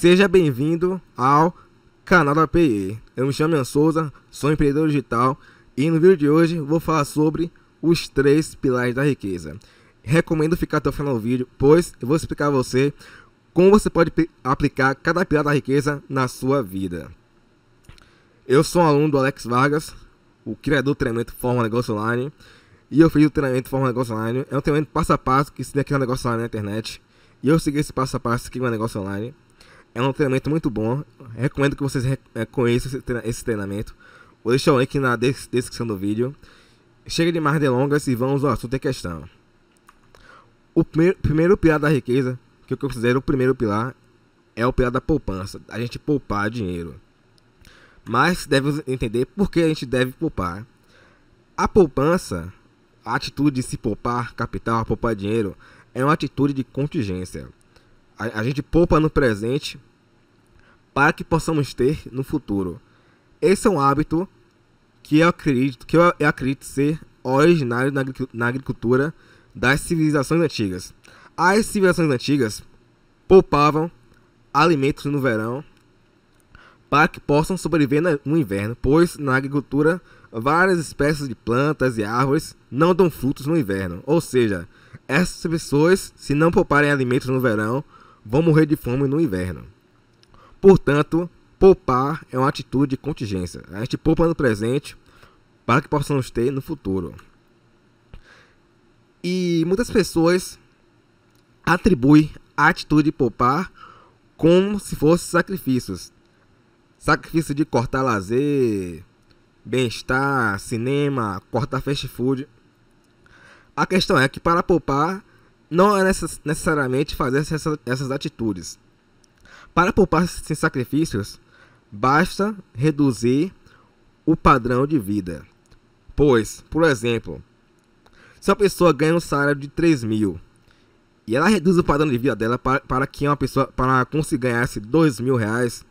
Seja bem-vindo ao canal da PE. Eu me chamo Ian Souza, sou empreendedor digital e no vídeo de hoje vou falar sobre os três pilares da riqueza. Recomendo ficar até o final do vídeo, pois eu vou explicar a você como você pode aplicar cada pilar da riqueza na sua vida. Eu sou um aluno do Alex Vargas, o criador do treinamento Forma Negócio Online, e eu fiz o treinamento Forma Negócio Online. É um treinamento passo a passo que ensina aqui no negócio online na internet. E eu segui esse passo a passo aqui no é negócio online. É um treinamento muito bom. Recomendo que vocês é, conheçam esse treinamento. Vou deixar o link na descrição do vídeo. Chega de mais delongas e vamos ao assunto em questão. O primeiro, primeiro pilar da riqueza, que eu considero o primeiro pilar, é o pilar da poupança. A gente poupar dinheiro. Mas deve entender por que a gente deve poupar. A poupança, a atitude de se poupar capital, poupar dinheiro, é uma atitude de contingência. A, a gente poupa no presente para que possamos ter no futuro. Esse é um hábito que eu acredito, que eu acredito ser originário na agricultura das civilizações antigas. As civilizações antigas poupavam alimentos no verão para que possam sobreviver no inverno, pois na agricultura várias espécies de plantas e árvores não dão frutos no inverno. Ou seja, essas pessoas, se não pouparem alimentos no verão, vão morrer de fome no inverno. Portanto, poupar é uma atitude de contingência. A gente poupa no presente para que possamos ter no futuro. E muitas pessoas atribuem a atitude de poupar como se fossem sacrifícios. Sacrifício de cortar lazer, bem-estar, cinema, cortar fast food. A questão é que para poupar não é necessariamente fazer essas atitudes. Para poupar sem sacrifícios, basta reduzir o padrão de vida. Pois, por exemplo, se uma pessoa ganha um salário de 3 mil e ela reduz o padrão de vida dela para, para que uma pessoa para conseguir ganhasse 2 mil reais,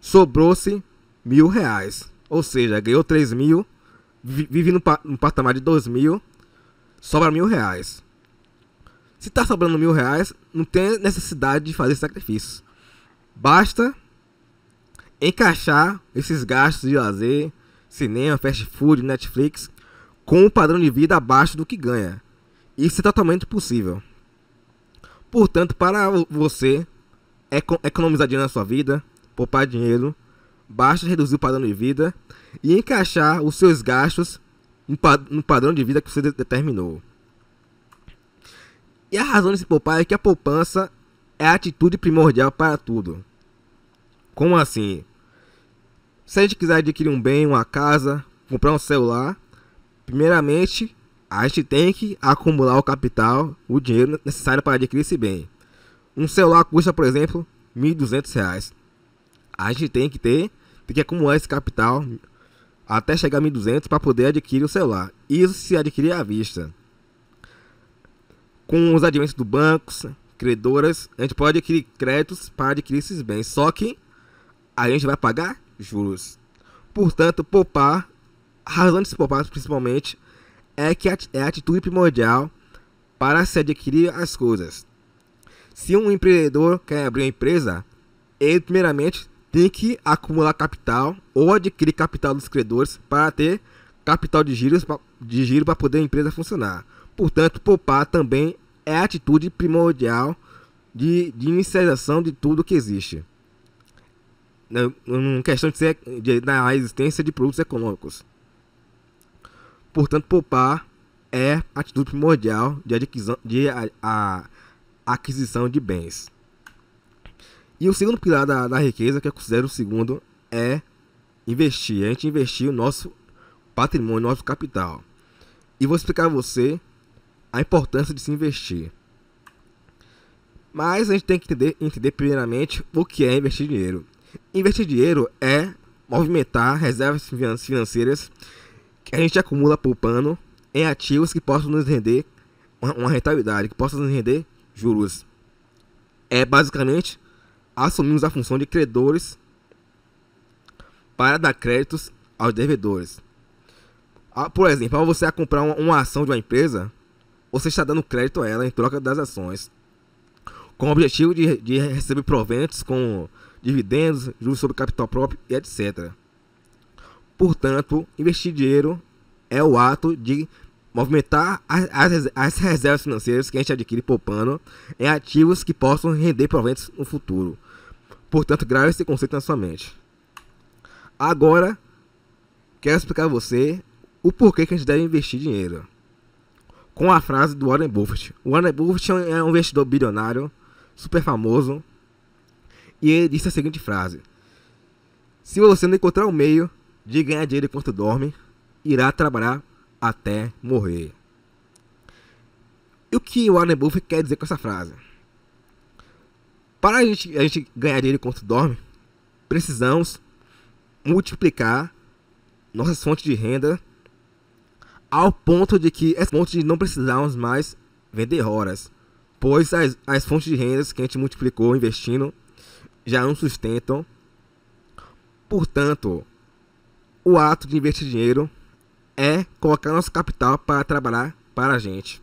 sobrou-se mil reais. Ou seja, ganhou 3 mil, vive no, no patamar de 2 mil, sobra mil reais. Se está sobrando mil reais, não tem necessidade de fazer sacrifícios. Basta encaixar esses gastos de lazer, cinema, fast food, Netflix, com o um padrão de vida abaixo do que ganha. Isso é totalmente possível. Portanto, para você economizar dinheiro na sua vida, poupar dinheiro, basta reduzir o padrão de vida e encaixar os seus gastos no padrão de vida que você determinou. E a razão de se poupar é que a poupança é a atitude primordial para tudo. Como assim? Se a gente quiser adquirir um bem, uma casa, comprar um celular, primeiramente a gente tem que acumular o capital, o dinheiro necessário para adquirir esse bem. Um celular custa, por exemplo, R$ 1.200. A gente tem que ter, tem que acumular esse capital até chegar a 1.200 para poder adquirir o celular. Isso se adquirir à vista. Com os adventos do banco, credoras, a gente pode adquirir créditos para adquirir esses bens, só que a gente vai pagar juros. Portanto, poupar, a razão de se poupar principalmente, é que é a atitude primordial para se adquirir as coisas. Se um empreendedor quer abrir uma empresa, ele primeiramente tem que acumular capital ou adquirir capital dos credores para ter capital de, giro de giro para poder a empresa funcionar. Portanto, poupar também é a atitude primordial de, de inicialização de tudo que existe. É, é uma questão de ser, de, da existência de produtos econômicos. Portanto, poupar é atitude primordial de, adquisição, de a, a, aquisição de bens. E o segundo pilar da, da riqueza, que eu considero o segundo, é investir. A gente investir o nosso patrimônio, nosso capital. E vou explicar a você a importância de se investir. Mas a gente tem que entender, entender primeiramente o que é investir dinheiro. Investir dinheiro é movimentar reservas financeiras que a gente acumula poupando em ativos que possam nos render uma rentabilidade, que possam nos render juros. É basicamente assumimos a função de credores para dar créditos aos devedores. Ah, por exemplo, ao você comprar uma, uma ação de uma empresa, você está dando crédito a ela em troca das ações, com o objetivo de, de receber proventos como dividendos, juros sobre capital próprio e etc. Portanto, investir dinheiro é o ato de movimentar as, as, reservas financeiras que a gente adquire poupando em ativos que possam render proventos no futuro. Portanto, grave esse conceito na sua mente. Agora, quero explicar a você o porquê que a gente deve investir dinheiro com a frase do Warren Buffett. O Warren Buffett é, é um investidor bilionário, super famoso, e ele disse a seguinte frase: Se você não encontrar um meio de ganhar dinheiro enquanto dorme, irá trabalhar até morrer. E o que o Warren Buffett quer dizer com essa frase? Para a gente, a gente ganhar dinheiro enquanto dorme, precisamos multiplicar nossas fontes de renda ao ponto de que é ponto de não precisarmos mais vender horas, pois as, as fontes de rendas que a gente multiplicou investindo já não sustentam. Portanto, o ato de investir dinheiro é colocar nosso capital para trabalhar para a gente.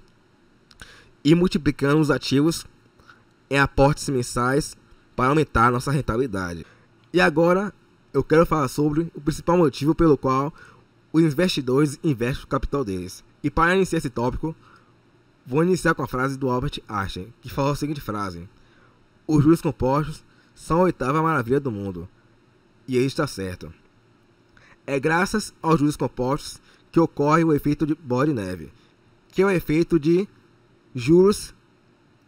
E multiplicando os ativos em aportes mensais para aumentar nossa rentabilidade. E agora eu quero falar sobre o principal motivo pelo qual os investidores investem o capital deles. E para iniciar esse tópico, vou iniciar com a frase do Albert Einstein, que falou a seguinte frase: Os juros compostos são a oitava maravilha do mundo. E ele está certo. É graças aos juros compostos que ocorre o efeito de bola de neve, que é o efeito de juros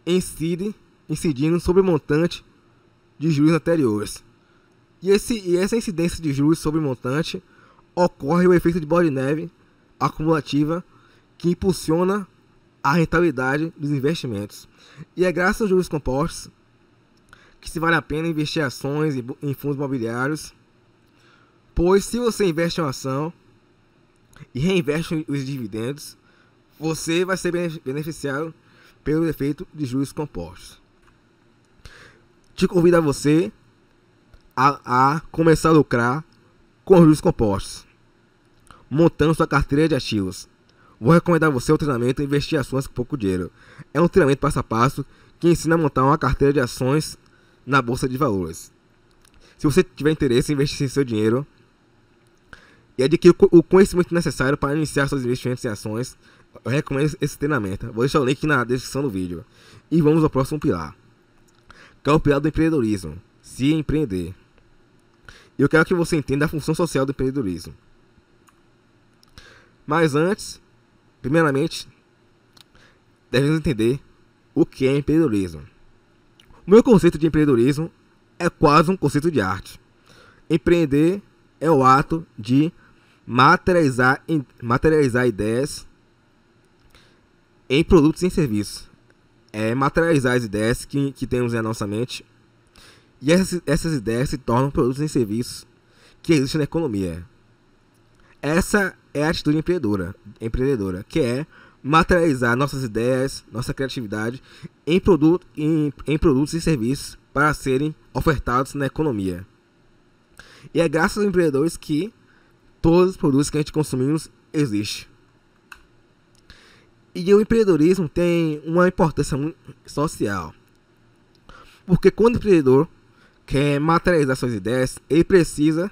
incidindo sobre o montante de juros anteriores. E, esse, e essa incidência de juros sobre o montante ocorre o efeito de bola de neve acumulativa que impulsiona a rentabilidade dos investimentos. E é graças aos juros compostos que se vale a pena investir em ações e em fundos imobiliários, pois se você investe em uma ação e reinveste os dividendos, você vai ser beneficiado pelo efeito de juros compostos. Te convido a você a, a começar a lucrar com juros compostos montando sua carteira de ativos. Vou recomendar a você o treinamento Investir Ações com Pouco Dinheiro. É um treinamento passo a passo que ensina a montar uma carteira de ações na bolsa de valores. Se você tiver interesse em investir seu dinheiro e adquirir o conhecimento necessário para iniciar seus investimentos em ações, eu recomendo esse treinamento. Tá? Vou deixar o link na descrição do vídeo. E vamos ao próximo pilar, que é o pilar do empreendedorismo, se empreender. Eu quero que você entenda a função social do empreendedorismo. Mas antes, primeiramente, devemos entender o que é empreendedorismo. O meu conceito de empreendedorismo é quase um conceito de arte. Empreender é o ato de materializar, materializar ideias em produtos e em serviços. É materializar as ideias que, que temos na nossa mente. E essas, essas ideias se tornam produtos e serviços que existem na economia. Essa é a atitude empreendedora, empreendedora que é materializar nossas ideias, nossa criatividade em, produto, em, em produtos e serviços para serem ofertados na economia. E é graças aos empreendedores que todos os produtos que a gente consumimos existem. E o empreendedorismo tem uma importância social. Porque quando o empreendedor quer materializar suas ideias, ele precisa,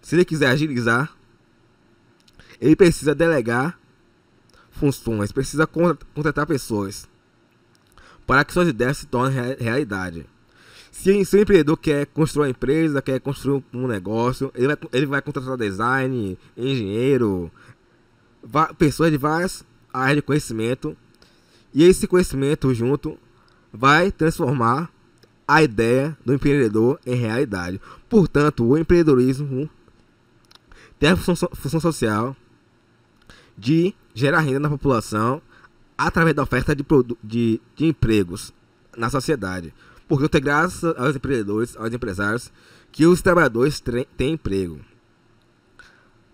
se ele quiser agilizar ele precisa delegar funções, precisa contratar pessoas para que suas ideias se tornem realidade. Se, o empreendedor quer construir uma empresa, quer construir um negócio, ele vai, ele vai contratar design, engenheiro, pessoas de várias áreas de conhecimento. E esse conhecimento junto vai transformar a ideia do empreendedor em realidade. Portanto, o empreendedorismo tem a função, função social de gerar renda na população através da oferta de, de, de empregos na sociedade. Porque eu tenho graças aos empreendedores, aos empresários, que os trabalhadores têm emprego.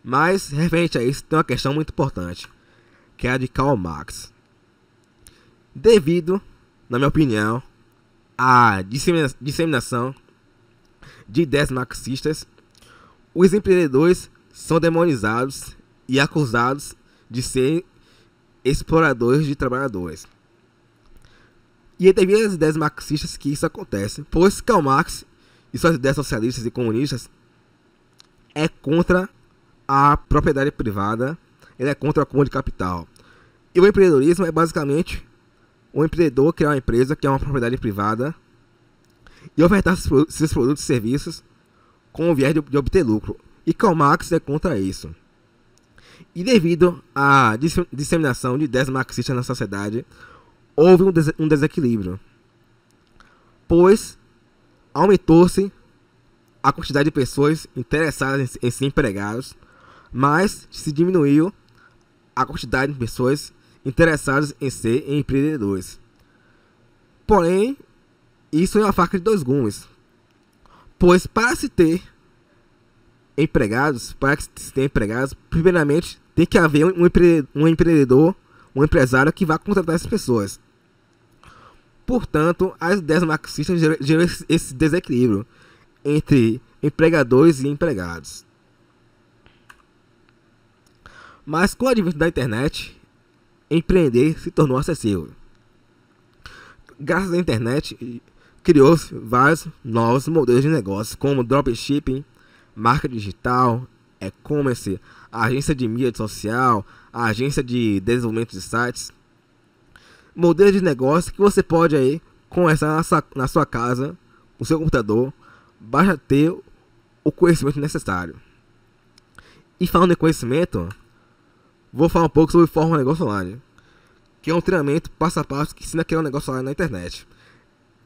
Mas, referente a isso, tem uma questão muito importante, que é a de Karl Marx. Devido, na minha opinião, à dissemina disseminação de ideias marxistas, os empreendedores são demonizados e acusados de ser exploradores de trabalhadores. E é devido ideias marxistas que isso acontece, pois Karl Marx e suas ideias socialistas e comunistas é contra a propriedade privada, ele é contra o acúmulo de capital. E o empreendedorismo é basicamente o empreendedor criar uma empresa que é uma propriedade privada e ofertar seus produtos e serviços com o viés de obter lucro. E Karl Marx é contra isso. E devido à disseminação de ideias marxistas na sociedade, houve um, des um desequilíbrio, pois aumentou-se a quantidade de pessoas interessadas em, em ser empregados, mas se diminuiu a quantidade de pessoas interessadas em ser empreendedores. Porém, isso é uma faca de dois gumes, pois para se ter empregados, para que se tenha empregados, primeiramente tem que haver um, empre um empreendedor, um empresário que vá contratar essas pessoas. Portanto, as ideias marxistas geram, geram esse desequilíbrio entre empregadores e empregados. Mas com o advento da internet, empreender se tornou acessível. Graças à internet, criou-se vários novos modelos de negócio, como dropshipping, marca digital, e-commerce, agência de mídia social, agência de desenvolvimento de sites. Modelo de negócio que você pode aí começar na sua, na sua casa, no seu computador, basta ter o conhecimento necessário. E falando em conhecimento, vou falar um pouco sobre Forma Negócio Online, que é um treinamento passo a passo que ensina a criar um negócio online na internet.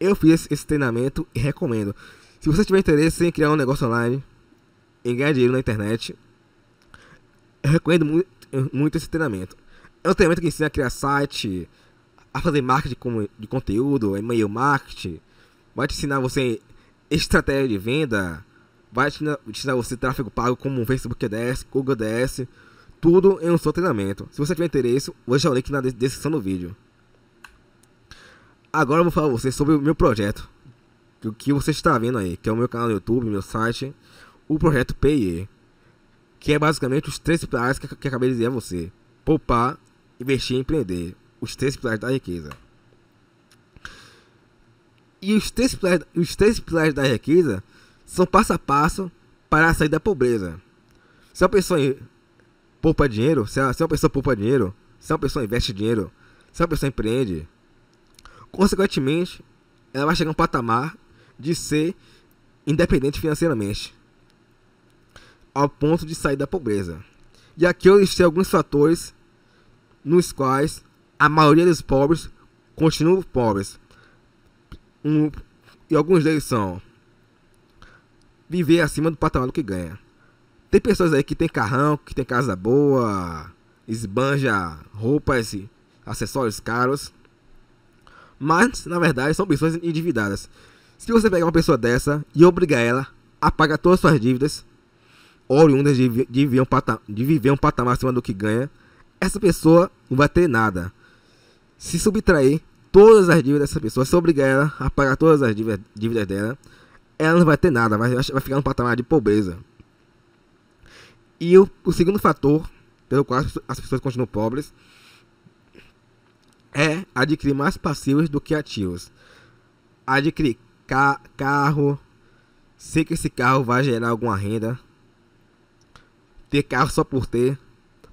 Eu fiz esse treinamento e recomendo. Se você tiver interesse em criar um negócio online, e ganhar dinheiro na internet. Eu recomendo muito, muito esse treinamento. É um treinamento que ensina a criar site, a fazer marketing de conteúdo, e-mail marketing. Vai te ensinar você estratégia de venda. Vai te ensinar você tráfego pago como Facebook ADS, Google ADS. Tudo em um só treinamento. Se você tiver interesse, vou deixar o link na descrição do vídeo. Agora eu vou falar você sobre o meu projeto. O que você está vendo aí, que é o meu canal no YouTube, meu site o projeto PIE, que é basicamente os três pilares que, que acabei de dizer a você: poupar, investir e empreender. Os três pilares da riqueza. E os três, pilares, os três pilares da riqueza são passo a passo para sair da pobreza. Se uma pessoa poupa dinheiro, se, ela, se uma pessoa poupa dinheiro, se uma pessoa investe dinheiro, se uma pessoa empreende, consequentemente, ela vai chegar a um patamar de ser independente financeiramente ao ponto de sair da pobreza. E aqui eu listei alguns fatores nos quais a maioria dos pobres continuam pobres. Um, e alguns deles são viver acima do patamar do que ganha. Tem pessoas aí que tem carrão, que tem casa boa, esbanja roupas e acessórios caros. Mas, na verdade, são pessoas endividadas. Se você pegar uma pessoa dessa e obrigar ela a pagar todas as suas dívidas, oriundas de, de, viver um patamar, de viver um patamar acima do que ganha, essa pessoa não vai ter nada. Se subtrair todas as dívidas dessa pessoa, se obrigar ela a pagar todas as dívidas, dívidas dela, ela não vai ter nada, vai, vai ficar num patamar de pobreza. E o, o segundo fator pelo qual as pessoas continuam pobres é adquirir mais passivos do que ativos. Adquirir ca carro, sei que esse carro vai gerar alguma renda, ter carro só por ter,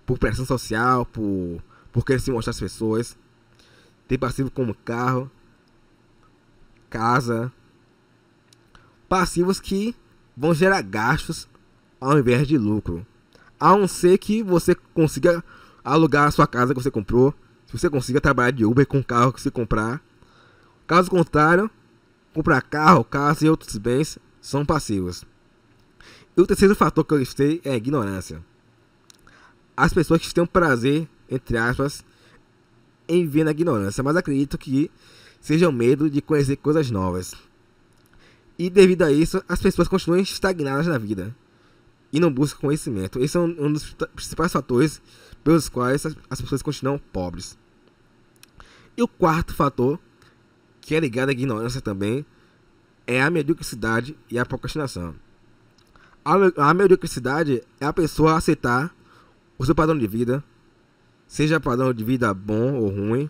por pressão social, por, por querer se mostrar às pessoas. Ter passivo como carro, casa. Passivos que vão gerar gastos ao invés de lucro. A não ser que você consiga alugar a sua casa que você comprou. Se você consiga trabalhar de Uber com o carro que você comprar. Caso contrário, comprar carro, casa e outros bens são passivos. E o terceiro fator que eu listei é a ignorância. As pessoas que têm um prazer, entre aspas, em viver na ignorância, mas acredito que seja o medo de conhecer coisas novas. E devido a isso, as pessoas continuam estagnadas na vida e não buscam conhecimento. Esse é um, um dos principais fatores pelos quais as, as pessoas continuam pobres. E o quarto fator, que é ligado à ignorância também, é a mediocridade e a procrastinação. A, mediocridade é a pessoa aceitar o seu padrão de vida, seja padrão de vida bom ou ruim,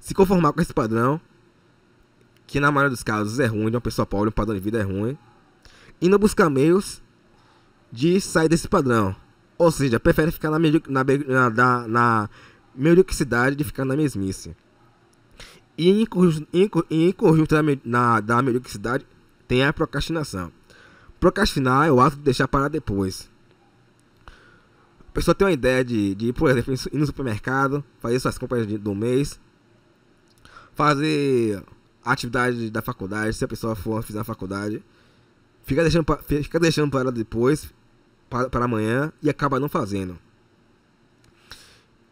se conformar com esse padrão, que na maioria dos casos é ruim, de uma pessoa pobre, um padrão de vida é ruim, e não buscar meios de sair desse padrão. Ou seja, prefere ficar na, mediocre, na, na, na, na mediocridade de ficar na mesmice. E em, em, em conjunto da, na, da mediocridade tem a procrastinação. Procrastinar é o ato de deixar para depois. A pessoa tem uma ideia de, de por exemplo, ir no supermercado, fazer suas compras de, do mês, fazer atividade da faculdade, se a pessoa for fazer a faculdade, fica deixando, fica deixando para depois, para, para amanhã, e acaba não fazendo.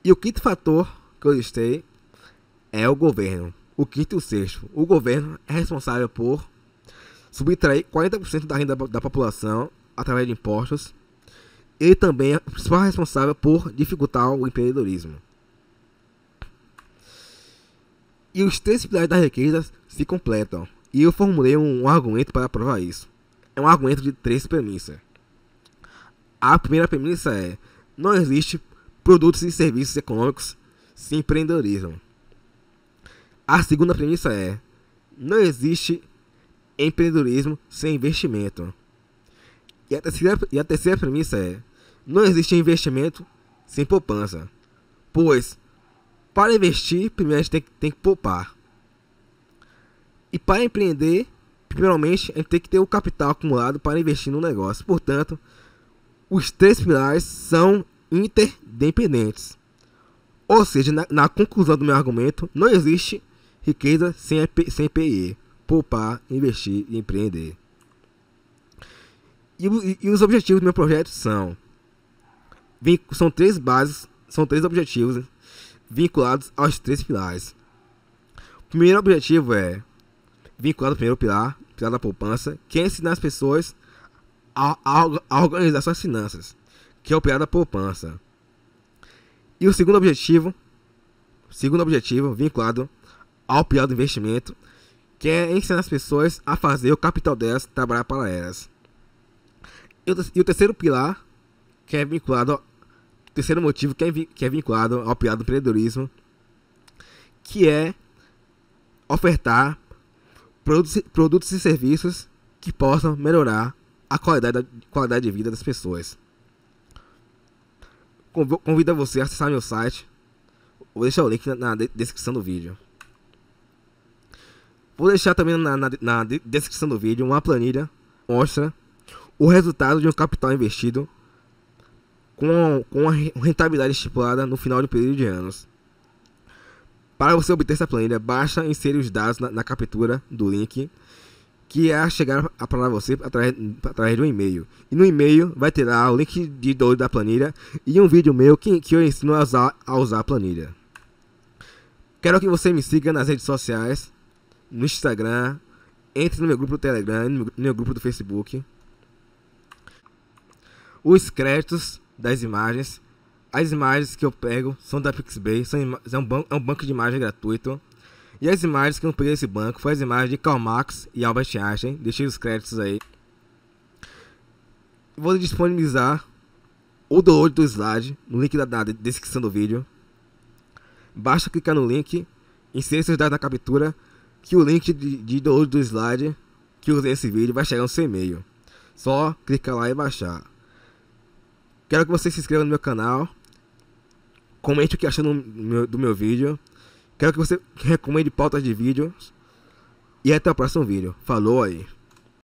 E o quinto fator que eu listei é o governo. O quinto e o sexto. O governo é responsável por subtrair 40% da renda da população através de impostos e também é principal responsável por dificultar o empreendedorismo. E os três pilares da riqueza se completam. E eu formulei um argumento para provar isso. É um argumento de três premissas. A primeira premissa é: não existe produtos e serviços econômicos sem empreendedorismo. A segunda premissa é: não existe empreendedorismo sem investimento. E a, terceira, e a terceira premissa é: não existe investimento sem poupança. Pois, para investir, primeiro a gente tem, tem que poupar. E para empreender, primeiramente, a gente tem que ter o capital acumulado para investir no negócio. Portanto, os três pilares são interdependentes. Ou seja, na, na conclusão do meu argumento, não existe riqueza sem, sem poupar, investir e empreender. E, e, os objetivos do meu projeto são são três bases, são três objetivos né, vinculados aos três pilares. O primeiro objetivo é vinculado ao primeiro pilar, pilar da poupança, que é ensinar as pessoas a, a, a organizar suas finanças, que é o pilar da poupança. E o segundo objetivo, segundo objetivo vinculado ao pilar do investimento, que é ensinar as pessoas a fazer o capital delas trabalhar para elas. E o terceiro pilar, que é vinculado ao terceiro motivo, que é, que é vinculado ao pilar do empreendedorismo, que é ofertar produtos, produtos e serviços que possam melhorar a qualidade, qualidade de vida das pessoas. Convido você a acessar meu site. Vou deixar o link na descrição do vídeo. Vou deixar também na, na, na descrição do vídeo uma planilha mostra o resultado de um capital investido com, com a rentabilidade estipulada no final do período de anos. Para você obter essa planilha, basta inserir os dados na, na captura do link que é chegar para você através, através de um e-mail. E no e-mail vai ter lá o link de download da planilha e um vídeo meu que, que eu ensino a usar, a usar a planilha. Quero que você me siga nas redes sociais no Instagram, entre no meu grupo do Telegram, no meu grupo do Facebook. Os créditos das imagens. As imagens que eu pego são da Pixbay, são é, um banco, é um banco de imagens gratuito. E as imagens que eu peguei desse banco foram as imagens de Karl Marx e Albert Einstein. Deixei os créditos aí. Vou disponibilizar o download do slide no link da, da descrição do vídeo. Basta clicar no link, inserir seus dados na captura que o link de, de download do slide que eu usei esse vídeo vai chegar no seu e-mail. Só clicar lá e baixar. Quero que você se inscreva no meu canal. Comente o que achou do meu, do meu vídeo. Quero que você recomende pautas de vídeos. E até o próximo vídeo. Falou aí.